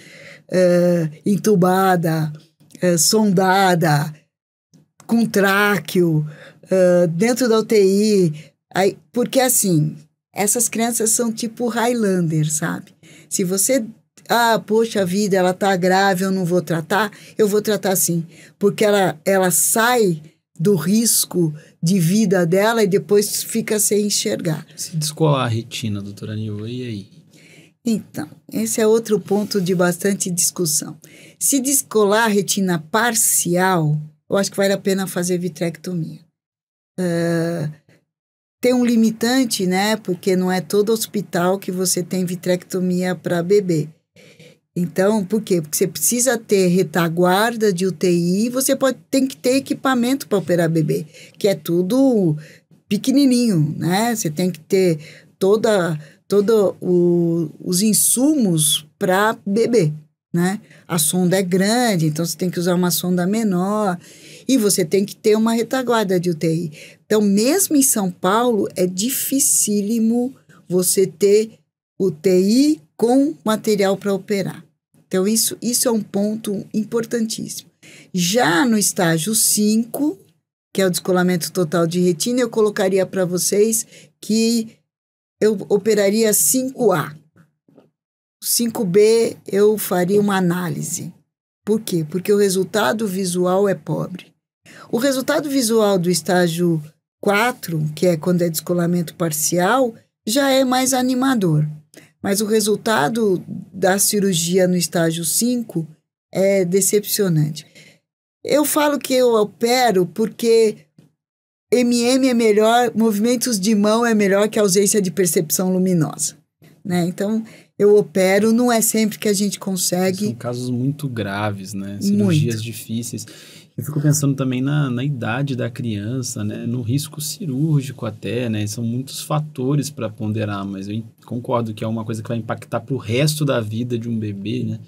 uh, entubada, uh, sondada, com tráqueo, dentro da UTI, aí, porque assim, essas crianças são tipo Highlander, sabe? Se você ah, poxa vida, ela tá grave, eu não vou tratar, eu vou tratar sim, porque ela ela sai do risco de vida dela e depois fica sem enxergar. Se descolar a retina, doutora Nilva, e aí? Então, esse é outro ponto de bastante discussão. Se descolar a retina parcial, eu acho que vale a pena fazer vitrectomia. Uh, tem um limitante, né? Porque não é todo hospital que você tem vitrectomia para bebê. Então, por quê? Porque você precisa ter retaguarda de UTI, você pode, tem que ter equipamento para operar bebê, que é tudo pequenininho, né? Você tem que ter toda todos os insumos para bebê, né? A sonda é grande, então você tem que usar uma sonda menor e você tem que ter uma retaguarda de UTI. Então, mesmo em São Paulo, é dificílimo você ter UTI com material para operar. Então, isso, isso é um ponto importantíssimo. Já no estágio 5, que é o descolamento total de retina, eu colocaria para vocês que eu operaria 5A. 5B eu faria uma análise. Por quê? Porque o resultado visual é pobre. O resultado visual do estágio 4, que é quando é descolamento parcial, já é mais animador. Mas o resultado da cirurgia no estágio 5 é decepcionante. Eu falo que eu opero porque MM é melhor, movimentos de mão é melhor que ausência de percepção luminosa. Né? Então, eu opero, não é sempre que a gente consegue. São casos muito graves, né? Cirurgias muito. difíceis. Eu fico pensando também na, na idade da criança, né? No risco cirúrgico até, né? São muitos fatores para ponderar, mas eu concordo que é uma coisa que vai impactar para o resto da vida de um bebê, né?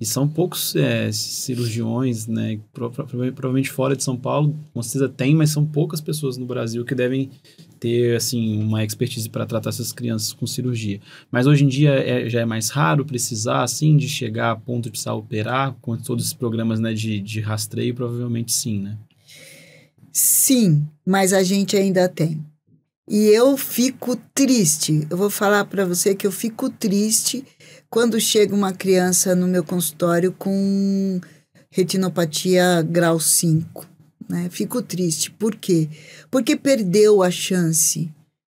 E são poucos é, cirurgiões, né? Pro, pro, provavelmente fora de São Paulo, com certeza tem, mas são poucas pessoas no Brasil que devem ter assim uma expertise para tratar essas crianças com cirurgia. Mas hoje em dia é, já é mais raro precisar assim de chegar a ponto de precisar operar com todos esses programas né, de, de rastreio, provavelmente sim, né? Sim, mas a gente ainda tem. E eu fico triste. Eu vou falar para você que eu fico triste quando chega uma criança no meu consultório com retinopatia grau 5 né? Fico triste. Por quê? Porque perdeu a chance,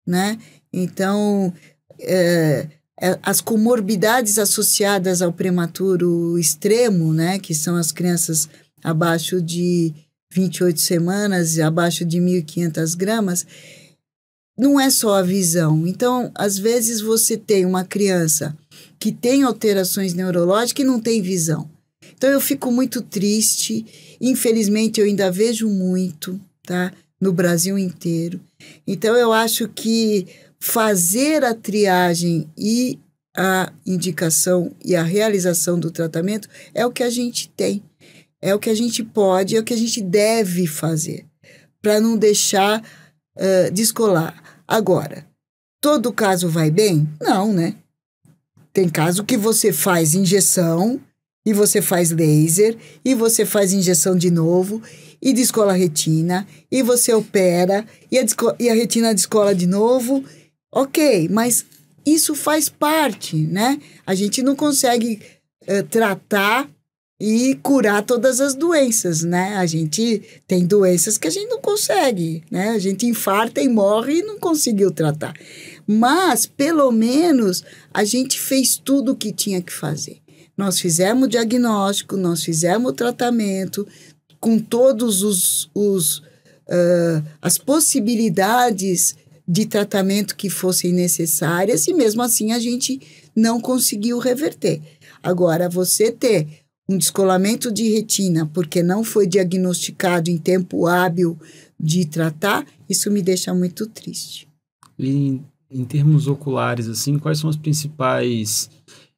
né? Então, é, é, as comorbidades associadas ao prematuro extremo, né? Que são as crianças abaixo de 28 semanas, abaixo de 1.500 gramas, não é só a visão. Então, às vezes você tem uma criança que tem alterações neurológicas e não tem visão. Então eu fico muito triste. Infelizmente eu ainda vejo muito, tá? No Brasil inteiro. Então eu acho que fazer a triagem e a indicação e a realização do tratamento é o que a gente tem, é o que a gente pode, é o que a gente deve fazer para não deixar uh, descolar. Agora, todo caso vai bem? Não, né? Tem caso que você faz injeção e você faz laser, e você faz injeção de novo, e descola a retina, e você opera, e a, e a retina descola de novo. Ok, mas isso faz parte, né? A gente não consegue uh, tratar e curar todas as doenças, né? A gente tem doenças que a gente não consegue, né? A gente infarta e morre e não conseguiu tratar. Mas, pelo menos, a gente fez tudo o que tinha que fazer. Nós fizemos o diagnóstico, nós fizemos o tratamento com todos os, os uh, as possibilidades de tratamento que fossem necessárias e mesmo assim a gente não conseguiu reverter. Agora você ter um descolamento de retina porque não foi diagnosticado em tempo hábil de tratar, isso me deixa muito triste. E em termos oculares, assim, quais são as principais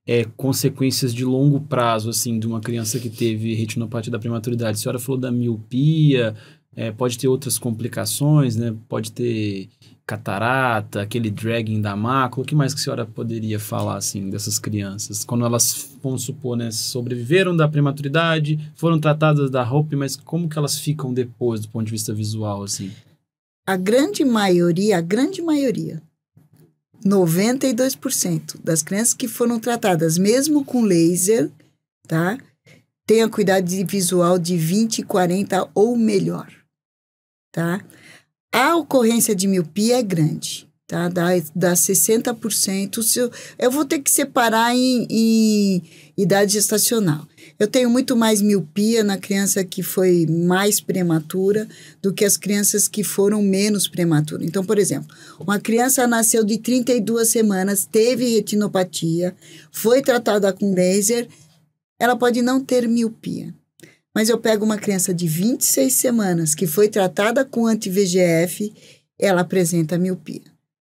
é, consequências de longo prazo, assim, de uma criança que teve retinopatia da prematuridade? A senhora falou da miopia, é, pode ter outras complicações, né? Pode ter catarata, aquele dragging da mácula. O que mais que a senhora poderia falar, assim, dessas crianças? Quando elas, vamos supor, né, sobreviveram da prematuridade, foram tratadas da roupa, mas como que elas ficam depois, do ponto de vista visual, assim? A grande maioria, a grande maioria 92% das crianças que foram tratadas, mesmo com laser, tá? Tem acuidade visual de 20, 40 ou melhor, tá? A ocorrência de miopia é grande, tá? Dá, dá 60%. Se eu, eu vou ter que separar em, em idade gestacional. Eu tenho muito mais miopia na criança que foi mais prematura do que as crianças que foram menos prematuras. Então, por exemplo, uma criança nasceu de 32 semanas, teve retinopatia, foi tratada com laser, ela pode não ter miopia. Mas eu pego uma criança de 26 semanas que foi tratada com anti-VGF, ela apresenta miopia,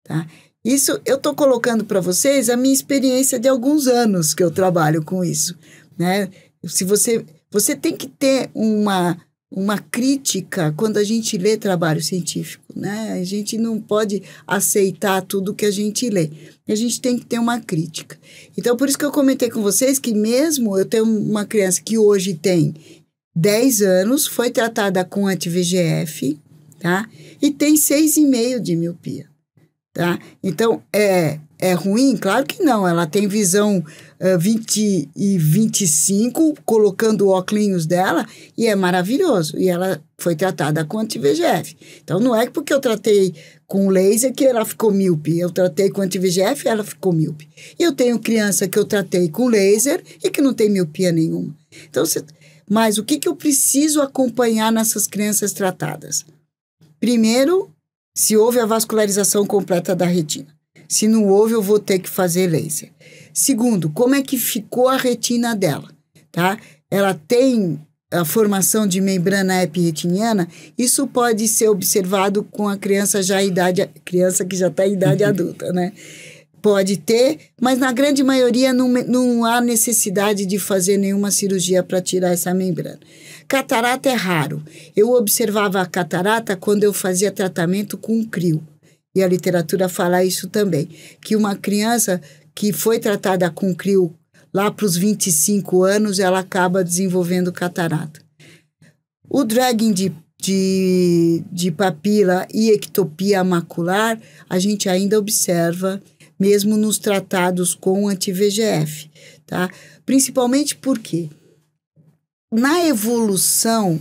tá? Isso eu estou colocando para vocês a minha experiência de alguns anos que eu trabalho com isso, né? Se você você tem que ter uma uma crítica quando a gente lê trabalho científico, né? A gente não pode aceitar tudo que a gente lê. A gente tem que ter uma crítica. Então, por isso que eu comentei com vocês que mesmo eu tenho uma criança que hoje tem 10 anos, foi tratada com anti-VGF, tá? E tem 6,5 de miopia. Tá? Então, é, é ruim? Claro que não. Ela tem visão uh, 20 e 25, colocando óculos dela, e é maravilhoso. E ela foi tratada com anti-VGF. Então, não é porque eu tratei com laser que ela ficou míope. Eu tratei com anti-VGF e ela ficou míope. E eu tenho criança que eu tratei com laser e que não tem miopia nenhuma. Então, mas o que, que eu preciso acompanhar nessas crianças tratadas? Primeiro, se houve a vascularização completa da retina. Se não houve, eu vou ter que fazer laser. Segundo, como é que ficou a retina dela, tá? Ela tem a formação de membrana epirretiniana, isso pode ser observado com a criança já idade, criança que já está em idade *laughs* adulta, né? Pode ter, mas na grande maioria não, não há necessidade de fazer nenhuma cirurgia para tirar essa membrana. Catarata é raro. Eu observava a catarata quando eu fazia tratamento com crio. E a literatura fala isso também, que uma criança que foi tratada com crio lá para os 25 anos, ela acaba desenvolvendo catarata. O dragging de, de, de papila e ectopia macular, a gente ainda observa mesmo nos tratados com anti-VGF, tá? Principalmente porque na evolução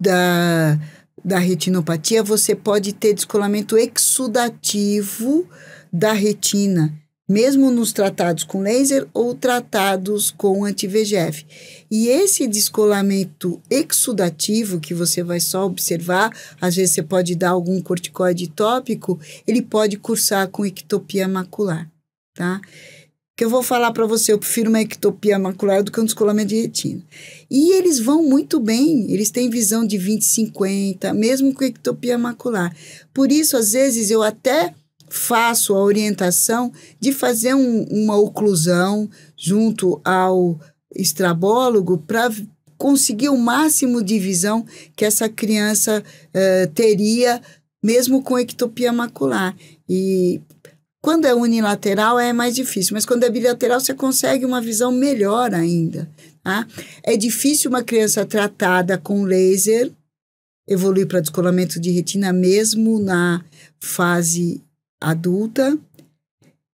da, da retinopatia você pode ter descolamento exudativo da retina mesmo nos tratados com laser ou tratados com anti-VGF. E esse descolamento exudativo que você vai só observar, às vezes você pode dar algum corticoide tópico, ele pode cursar com ectopia macular, tá? Que eu vou falar para você, eu prefiro uma ectopia macular do que um descolamento de retina. E eles vão muito bem, eles têm visão de 20, 50, mesmo com ectopia macular. Por isso, às vezes, eu até faço a orientação de fazer um, uma oclusão junto ao estrabólogo para conseguir o máximo de visão que essa criança uh, teria, mesmo com ectopia macular. E quando é unilateral é mais difícil, mas quando é bilateral você consegue uma visão melhor ainda. Tá? É difícil uma criança tratada com laser evoluir para descolamento de retina mesmo na fase adulta,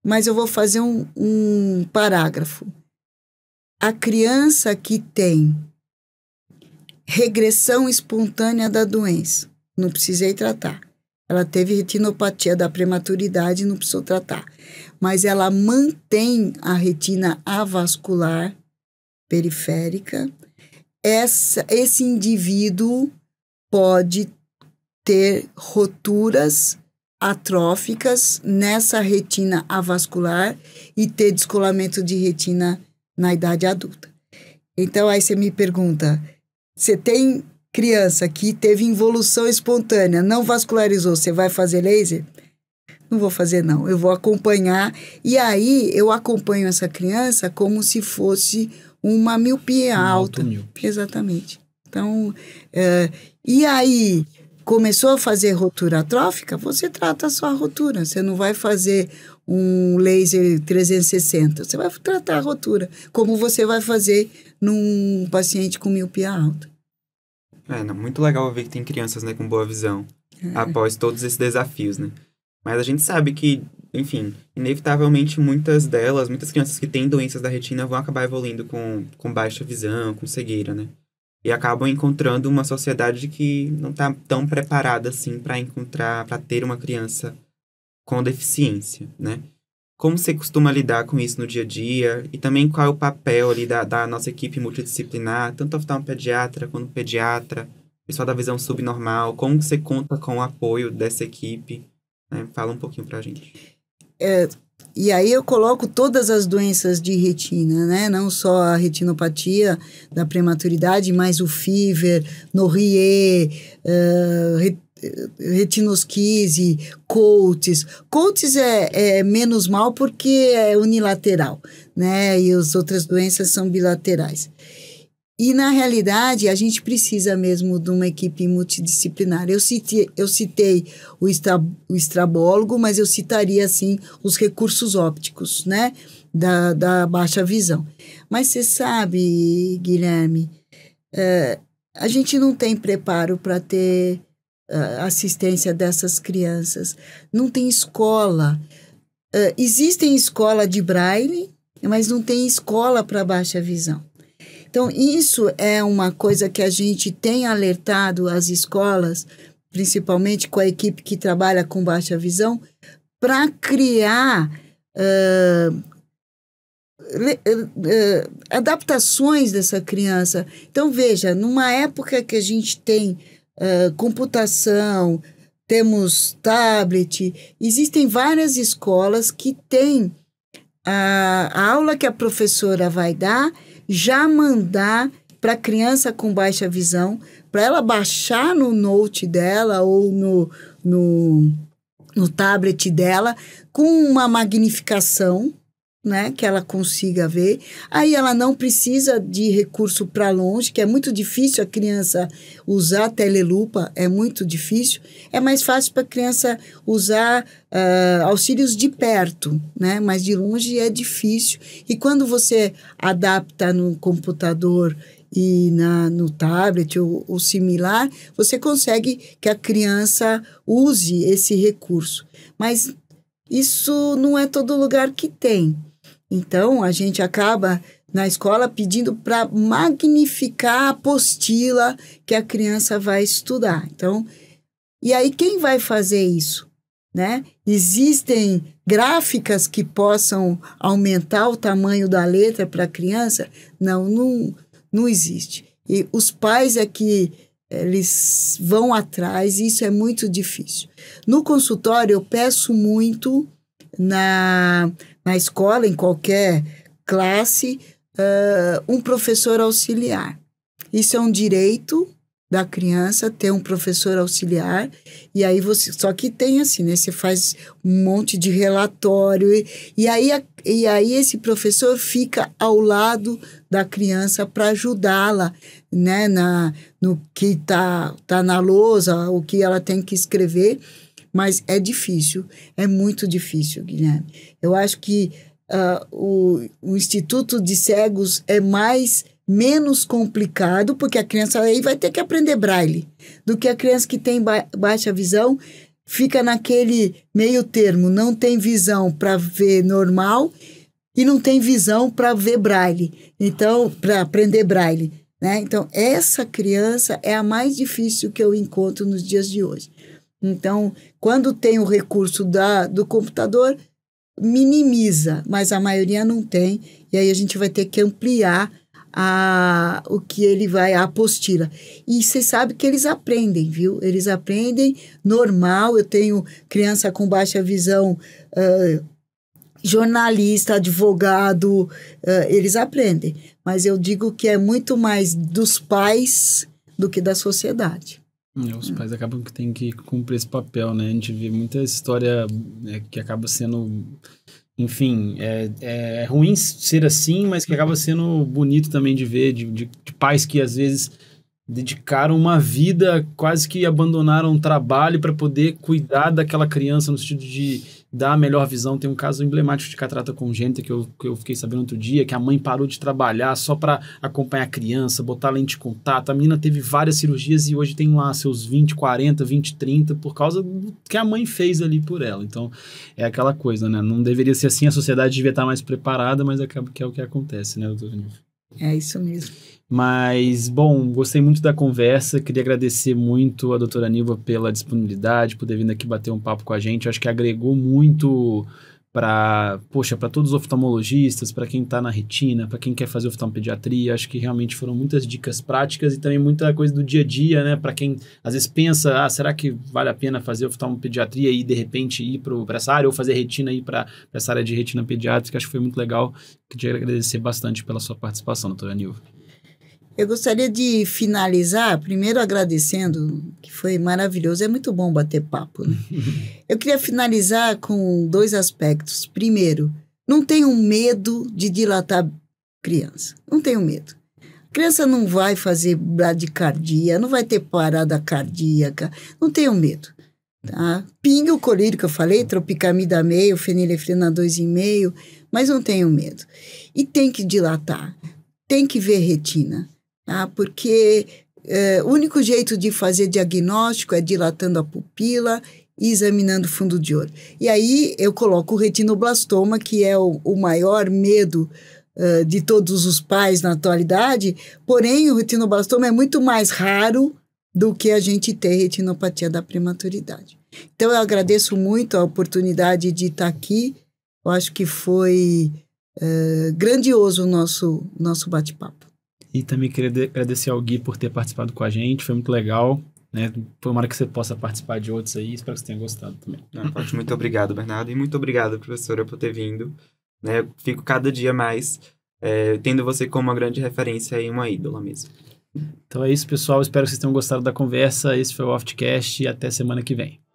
mas eu vou fazer um, um parágrafo. A criança que tem regressão espontânea da doença, não precisei tratar. Ela teve retinopatia da prematuridade, não precisou tratar. Mas ela mantém a retina avascular periférica. Essa, esse indivíduo pode ter roturas atróficas nessa retina avascular e ter descolamento de retina na idade adulta. Então, aí você me pergunta: você tem criança que teve involução espontânea, não vascularizou, você vai fazer laser? Não vou fazer, não. Eu vou acompanhar. E aí, eu acompanho essa criança como se fosse uma miopia um alta. Alto Exatamente. Então, é, e aí, começou a fazer rotura atrófica, você trata só a rotura. Você não vai fazer um laser 360. Você vai tratar a rotura, como você vai fazer num paciente com miopia alta. É, não, muito legal ver que tem crianças né, com boa visão é. após todos esses desafios, né? Mas a gente sabe que, enfim, inevitavelmente muitas delas, muitas crianças que têm doenças da retina vão acabar evoluindo com, com baixa visão, com cegueira, né? e acabam encontrando uma sociedade que não está tão preparada assim para encontrar, para ter uma criança com deficiência, né? Como você costuma lidar com isso no dia a dia? E também qual é o papel ali da, da nossa equipe multidisciplinar, tanto a pediatra quanto pediatra, pessoal da visão subnormal, como você conta com o apoio dessa equipe? Né? Fala um pouquinho para a gente. É, e aí eu coloco todas as doenças de retina, né? Não só a retinopatia da prematuridade, mas o fever, norrie, uh, retinosquise, Coates. Coates é, é, menos mal porque é unilateral, né? E as outras doenças são bilaterais. E, na realidade, a gente precisa mesmo de uma equipe multidisciplinar. Eu citei, eu citei o, o estrabólogo, mas eu citaria, assim, os recursos ópticos, né? Da, da baixa visão. Mas você sabe, Guilherme, é, a gente não tem preparo para ter uh, assistência dessas crianças. Não tem escola. Uh, existem escola de braille, mas não tem escola para baixa visão. Então, isso é uma coisa que a gente tem alertado as escolas, principalmente com a equipe que trabalha com baixa visão, para criar uh, uh, adaptações dessa criança. Então, veja, numa época que a gente tem uh, computação, temos tablet, existem várias escolas que têm a aula que a professora vai dar já mandar para a criança com baixa visão, para ela baixar no note dela ou no, no, no tablet dela com uma magnificação né, que ela consiga ver. Aí ela não precisa de recurso para longe, que é muito difícil a criança usar telelupa, é muito difícil. É mais fácil para a criança usar uh, auxílios de perto, né, mas de longe é difícil. E quando você adapta no computador e na, no tablet ou, ou similar, você consegue que a criança use esse recurso. Mas isso não é todo lugar que tem. Então, a gente acaba na escola pedindo para magnificar a apostila que a criança vai estudar. Então, e aí quem vai fazer isso? Né? Existem gráficas que possam aumentar o tamanho da letra para a criança? Não, não, não existe. E os pais é que eh, eles vão atrás, e isso é muito difícil. No consultório, eu peço muito na na escola, em qualquer classe, uh, um professor auxiliar. Isso é um direito da criança ter um professor auxiliar e aí você só que tem assim né você faz um monte de relatório e, e aí a, e aí esse professor fica ao lado da criança para ajudá-la né na no que tá tá na lousa o que ela tem que escrever mas é difícil, é muito difícil, Guilherme. Eu acho que uh, o, o Instituto de Cegos é mais menos complicado, porque a criança aí vai ter que aprender braille, do que a criança que tem ba baixa visão fica naquele meio termo, não tem visão para ver normal e não tem visão para ver braille, então para aprender braille, né? Então essa criança é a mais difícil que eu encontro nos dias de hoje. Então, quando tem o recurso da, do computador, minimiza, mas a maioria não tem, e aí a gente vai ter que ampliar a, o que ele vai, a apostila. E você sabe que eles aprendem, viu? Eles aprendem normal. Eu tenho criança com baixa visão, uh, jornalista, advogado, uh, eles aprendem. Mas eu digo que é muito mais dos pais do que da sociedade. É, os pais acabam que têm que cumprir esse papel, né? A gente vê muita história né, que acaba sendo. Enfim, é, é, é ruim ser assim, mas que acaba sendo bonito também de ver, de, de, de pais que às vezes dedicaram uma vida, quase que abandonaram o trabalho para poder cuidar daquela criança, no sentido de dá a melhor visão. Tem um caso emblemático de catarata congênita que eu, que eu fiquei sabendo outro dia, que a mãe parou de trabalhar só para acompanhar a criança, botar lente de contato. A menina teve várias cirurgias e hoje tem lá seus 20, 40, 20, 30 por causa do que a mãe fez ali por ela. Então, é aquela coisa, né? Não deveria ser assim, a sociedade devia estar mais preparada, mas acaba é que é o que acontece, né, doutor Nilson? É isso mesmo. Mas, bom, gostei muito da conversa. Queria agradecer muito a doutora Nilva pela disponibilidade, por ter vindo aqui bater um papo com a gente. acho que agregou muito para, poxa, para todos os oftalmologistas, para quem está na retina, para quem quer fazer oftalmopediatria, acho que realmente foram muitas dicas práticas e também muita coisa do dia a dia, né? Para quem às vezes pensa, ah, será que vale a pena fazer oftalmopediatria e de repente ir para essa área ou fazer retina e para essa área de retina pediátrica? Acho que foi muito legal. Queria agradecer bastante pela sua participação, doutora Nilva. Eu gostaria de finalizar, primeiro agradecendo, que foi maravilhoso, é muito bom bater papo. Né? *laughs* Eu queria finalizar com dois aspectos. Primeiro, não tenho medo de dilatar criança. Não tenho medo. A criança não vai fazer bradicardia, não vai ter parada cardíaca. Não tenho medo. Tá? Pinga o colírio que eu falei, tropicamida meio, fenilefrina 2,5, mas não tenho medo. E tem que dilatar, tem que ver retina. Tá? porque é, o único jeito de fazer diagnóstico é dilatando a pupila e examinando o fundo de olho. E aí eu coloco o retinoblastoma, que é o, o maior medo eh, de todos os pais na atualidade, porém o retinoblastoma é muito mais raro do que a gente ter retinopatia da prematuridade. Então eu agradeço muito a oportunidade de estar aqui. Eu acho que foi uh, grandioso o nosso, nosso bate-papo. E também queria agradecer ao Gui por ter participado com a gente, foi muito legal. Né? Tomara que você possa participar de outros aí, espero que você tenha gostado também. Não, Paty, muito obrigado, Bernardo, e muito obrigado, professora, por ter vindo. Né? Fico cada dia mais é, tendo você como uma grande referência e uma ídola mesmo. Então é isso, pessoal. Espero que vocês tenham gostado da conversa. Esse foi o offcast e até semana que vem.